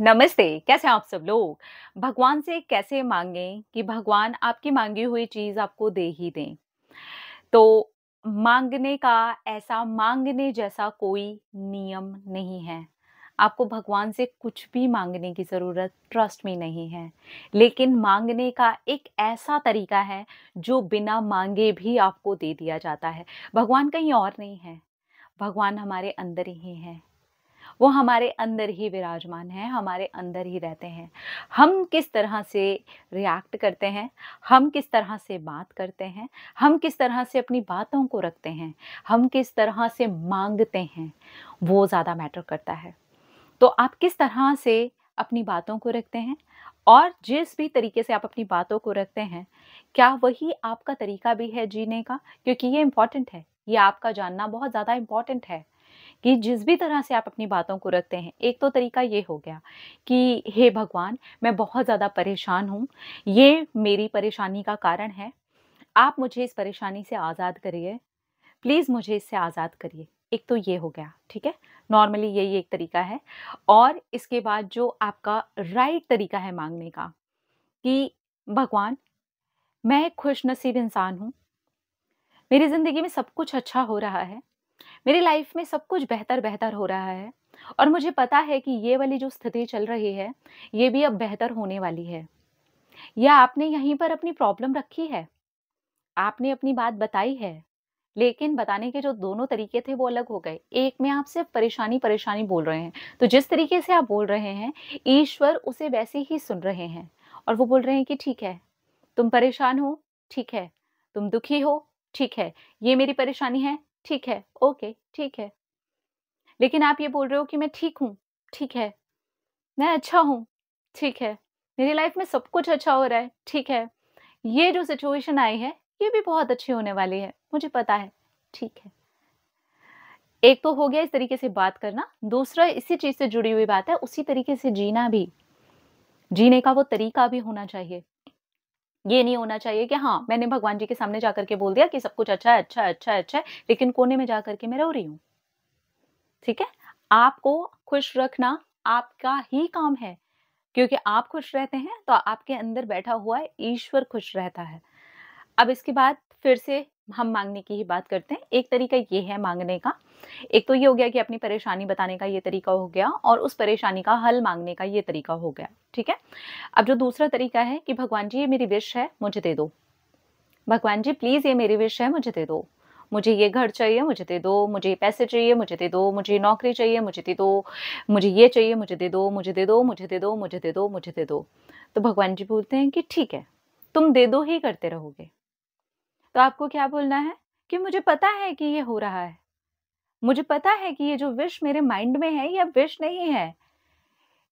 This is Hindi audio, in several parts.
नमस्ते कैसे हैं आप सब लोग भगवान से कैसे मांगें कि भगवान आपकी मांगी हुई चीज़ आपको दे ही दें तो मांगने का ऐसा मांगने जैसा कोई नियम नहीं है आपको भगवान से कुछ भी मांगने की ज़रूरत ट्रस्ट में नहीं है लेकिन मांगने का एक ऐसा तरीका है जो बिना मांगे भी आपको दे दिया जाता है भगवान कहीं और नहीं है भगवान हमारे अंदर ही हैं वो हमारे अंदर ही विराजमान हैं हमारे अंदर ही रहते हैं हम किस तरह से रिएक्ट करते हैं हम किस तरह से बात करते हैं हम किस तरह से अपनी बातों को रखते हैं हम किस तरह से मांगते हैं वो ज़्यादा मैटर करता है तो आप किस तरह से अपनी बातों को रखते हैं और जिस भी तरीके से आप अपनी बातों को रखते हैं क्या वही आपका तरीका भी है जीने का क्योंकि ये इम्पॉर्टेंट है ये आपका जानना बहुत ज़्यादा इम्पॉर्टेंट है कि जिस भी तरह से आप अपनी बातों को रखते हैं एक तो तरीका ये हो गया कि हे भगवान मैं बहुत ज़्यादा परेशान हूँ ये मेरी परेशानी का कारण है आप मुझे इस परेशानी से आज़ाद करिए प्लीज़ मुझे इससे आज़ाद करिए एक तो ये हो गया ठीक है नॉर्मली यही एक तरीका है और इसके बाद जो आपका राइट तरीका है मांगने का कि भगवान मैं खुश नसीब इंसान हूँ मेरी ज़िंदगी में सब कुछ अच्छा हो रहा है मेरी लाइफ में सब कुछ बेहतर बेहतर हो रहा है और मुझे पता है कि ये वाली जो स्थिति चल रही है ये भी अब बेहतर होने वाली है या आपने यहीं पर अपनी प्रॉब्लम रखी है आपने अपनी बात बताई है लेकिन बताने के जो दोनों तरीके थे वो अलग हो गए एक में आप सिर्फ परेशानी परेशानी बोल रहे हैं तो जिस तरीके से आप बोल रहे हैं ईश्वर उसे वैसे ही सुन रहे हैं और वो बोल रहे हैं कि ठीक है तुम परेशान हो ठीक है तुम दुखी हो ठीक है ये मेरी परेशानी है ठीक है ओके ठीक है लेकिन आप ये बोल रहे हो कि मैं ठीक हूँ ठीक है मैं अच्छा हूँ ठीक है मेरी लाइफ में सब कुछ अच्छा हो रहा है ठीक है ये जो सिचुएशन आई है ये भी बहुत अच्छी होने वाली है मुझे पता है ठीक है एक तो हो गया इस तरीके से बात करना दूसरा इसी चीज से जुड़ी हुई बात है उसी तरीके से जीना भी जीने का वो तरीका भी होना चाहिए ये नहीं होना चाहिए कि हाँ मैंने भगवान जी के सामने जा करके बोल दिया कि सब कुछ अच्छा है अच्छा है अच्छा है अच्छा है लेकिन कोने में जा करके मैं रो रही हूँ ठीक है आपको खुश रखना आपका ही काम है क्योंकि आप खुश रहते हैं तो आपके अंदर बैठा हुआ ईश्वर खुश रहता है अब इसके बाद फिर से हम मांगने की ही बात करते हैं एक तरीका ये है मांगने का एक तो ये हो गया कि अपनी परेशानी बताने का ये तरीका हो गया और उस परेशानी का हल मांगने का ये तरीका हो गया ठीक है अब जो दूसरा तरीका है कि भगवान जी ये मेरी विश है मुझे दे दो भगवान जी प्लीज़ ये मेरी विश है मुझे दे दो मुझे ये घर चाहिए मुझे दे दो मुझे पैसे चाहिए मुझे दे दो मुझे नौकरी चाहिए मुझे दे दो मुझे ये चाहिए मुझे दे दो मुझे दे दो मुझे दे दो मुझे दे दो मुझे दे दो तो भगवान जी बोलते हैं कि ठीक है तुम दे दो ही करते रहोगे तो आपको क्या बोलना है कि मुझे पता है कि ये हो रहा है मुझे पता है कि ये जो विश मेरे माइंड में है यह विश नहीं है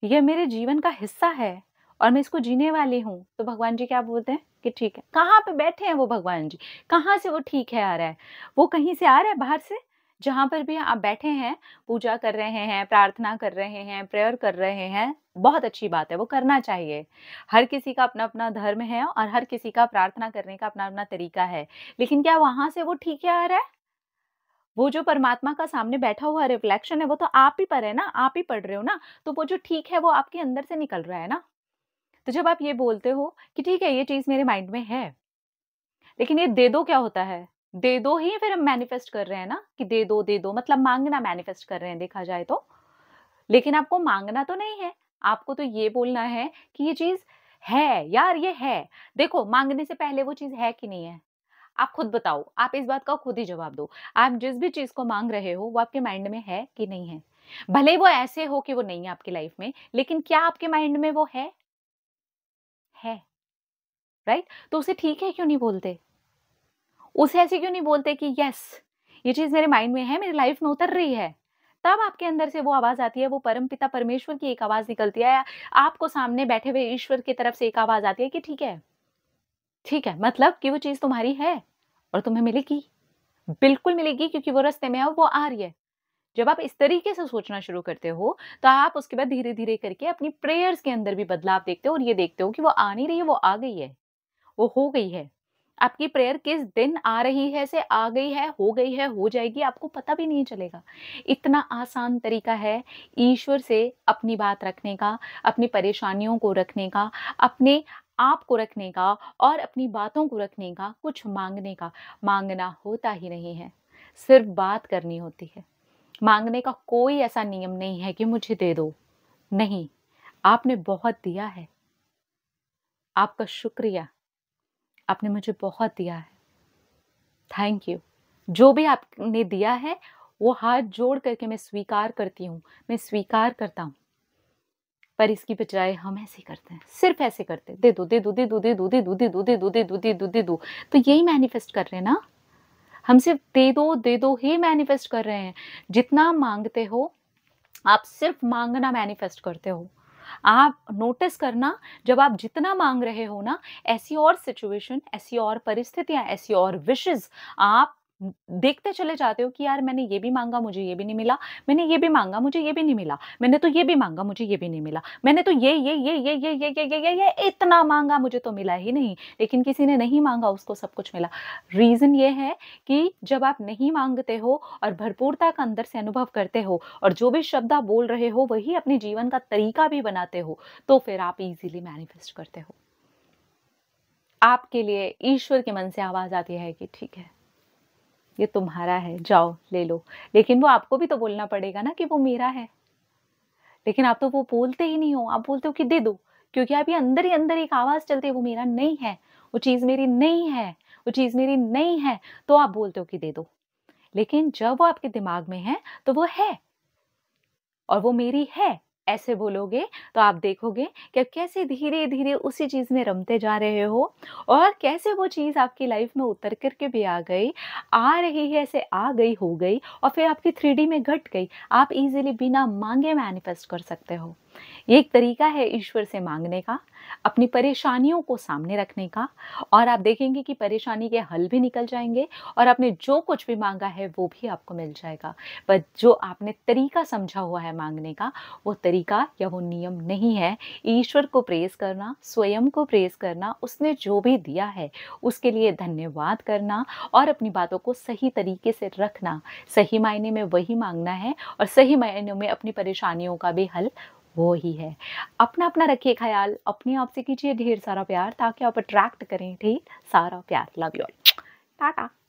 यह मेरे जीवन का हिस्सा है और मैं इसको जीने वाली हूँ तो भगवान जी क्या बोलते हैं कि ठीक है कहाँ पे बैठे हैं वो भगवान जी कहाँ से वो ठीक है आ रहा है वो कहीं से आ रहा है बाहर से जहाँ पर भी आप बैठे हैं पूजा कर रहे हैं प्रार्थना कर रहे हैं प्रेयर कर रहे हैं बहुत अच्छी बात है वो करना चाहिए हर किसी का अपना अपना धर्म है और हर किसी का प्रार्थना करने का अपना अपना तरीका है लेकिन क्या वहां से वो ठीक है आ रहा है वो जो परमात्मा का सामने बैठा हुआ रिफ्लेक्शन है वो तो आप ही पर है ना आप ही पढ़ रहे हो ना तो वो जो ठीक है वो आपके अंदर से निकल रहा है ना तो जब आप ये बोलते हो कि ठीक है ये चीज़ मेरे माइंड में है लेकिन ये दे दो क्या होता है दे दो ही फिर हम मैनिफेस्ट कर रहे हैं ना कि दे दो दे दो मतलब मांगना मैनिफेस्ट कर रहे हैं देखा जाए तो लेकिन आपको मांगना तो नहीं है आपको तो ये बोलना है कि ये चीज़ है यार ये है देखो मांगने से पहले वो चीज़ है कि नहीं है आप खुद बताओ आप इस बात का खुद ही जवाब दो आप जिस भी चीज़ को मांग रहे हो वो आपके माइंड में है कि नहीं है भले वो ऐसे हो कि वो नहीं है आपकी लाइफ में लेकिन क्या आपके माइंड में वो है है राइट तो उसे ठीक है क्यों नहीं बोलते उसे ऐसे क्यों नहीं बोलते कि यस ये चीज़ मेरे माइंड में है मेरी लाइफ में उतर रही है तब आपके अंदर से वो आवाज़ आती है वो परम पिता परमेश्वर की एक आवाज़ निकलती है आपको सामने बैठे हुए ईश्वर की तरफ से एक आवाज़ आती है कि ठीक है ठीक है मतलब कि वो चीज़ तुम्हारी है और तुम्हें मिलेगी बिल्कुल मिलेगी क्योंकि वो रस्ते में है वो आ रही है जब आप इस तरीके से सोचना शुरू करते हो तो आप उसके बाद धीरे धीरे करके अपनी प्रेयर्स के अंदर भी बदलाव देखते हो और ये देखते हो कि वो आ नहीं रही है वो आ गई है वो हो गई है आपकी प्रेयर किस दिन आ रही है से आ गई है हो गई है हो जाएगी आपको पता भी नहीं चलेगा इतना आसान तरीका है ईश्वर से अपनी बात रखने का अपनी परेशानियों को रखने का अपने आप को रखने का और अपनी बातों को रखने का कुछ मांगने का मांगना होता ही नहीं है सिर्फ बात करनी होती है मांगने का कोई ऐसा नियम नहीं है कि मुझे दे दो नहीं आपने बहुत दिया है आपका शुक्रिया आपने मुझे बहुत दिया है थैंक यू जो भी आपने दिया है वो हाथ जोड़ करके मैं स्वीकार करती हूँ मैं स्वीकार करता हूँ पर इसकी बजाय हम ऐसे करते हैं सिर्फ ऐसे करते हैं दे दो दे दो दे दो दे दो दे दो दे दो दे दो दे दो दे दो दे दो तो यही मैनिफेस्ट कर रहे हैं ना हम सिर्फ दे दो दे दो ही मैनिफेस्ट कर रहे हैं जितना मांगते हो आप सिर्फ मांगना मैनिफेस्ट करते हो आप नोटिस करना जब आप जितना मांग रहे हो ना ऐसी और सिचुएशन ऐसी और परिस्थितियाँ ऐसी और विशेज़ आप देखते चले जाते हो कि यार मैंने ये भी मांगा मुझे ये भी नहीं मिला मैंने ये भी मांगा मुझे ये भी नहीं मिला मैंने तो ये भी मांगा मुझे ये भी नहीं मिला मैंने तो ये ये ये ये ये ये ये ये ये इतना मांगा मुझे तो मिला ही नहीं लेकिन किसी ने नहीं मांगा उसको सब कुछ मिला रीज़न ये है कि जब आप नहीं मांगते हो और भरपूरता का अंदर से अनुभव करते हो और जो भी शब्द आप बोल रहे हो वही अपने जीवन का तरीका भी बनाते हो तो फिर आप इजीली मैनिफेस्ट करते हो आपके लिए ईश्वर के मन से आवाज़ आती है कि ठीक है ये तुम्हारा है जाओ ले लो लेकिन वो आपको भी तो बोलना पड़ेगा ना कि वो मेरा है लेकिन आप तो वो बोलते ही नहीं हो आप बोलते हो कि दे दो क्योंकि आप ये अंदर ही अंदर एक आवाज़ चलती है वो मेरा नहीं है वो चीज़ मेरी नहीं है वो चीज़ मेरी नहीं है तो आप बोलते हो कि दे दो लेकिन जब वो आपके दिमाग में है तो वो है और वो मेरी है ऐसे बोलोगे तो आप देखोगे कि आप कैसे धीरे धीरे उसी चीज़ में रमते जा रहे हो और कैसे वो चीज़ आपकी लाइफ में उतर करके भी आ गई आ रही है ऐसे आ गई हो गई और फिर आपकी थ्री में घट गई आप इजीली बिना मांगे मैनिफेस्ट कर सकते हो ये एक तरीका है ईश्वर से मांगने का अपनी परेशानियों को सामने रखने का और आप देखेंगे कि परेशानी के हल भी निकल जाएंगे और आपने जो कुछ भी मांगा है वो भी आपको मिल जाएगा पर जो आपने तरीका समझा हुआ है मांगने का वो तरीका या वो नियम नहीं है ईश्वर को प्रेस करना स्वयं को प्रेस करना उसने जो भी दिया है उसके लिए धन्यवाद करना और अपनी बातों को सही तरीके से रखना सही मायने में वही मांगना है और सही मायने में अपनी परेशानियों का भी हल वो ही है अपना अपना रखिए ख्याल अपने आप से कीजिए ढेर सारा प्यार ताकि आप अट्रैक्ट करें ठीक सारा प्यार लव यू टाटा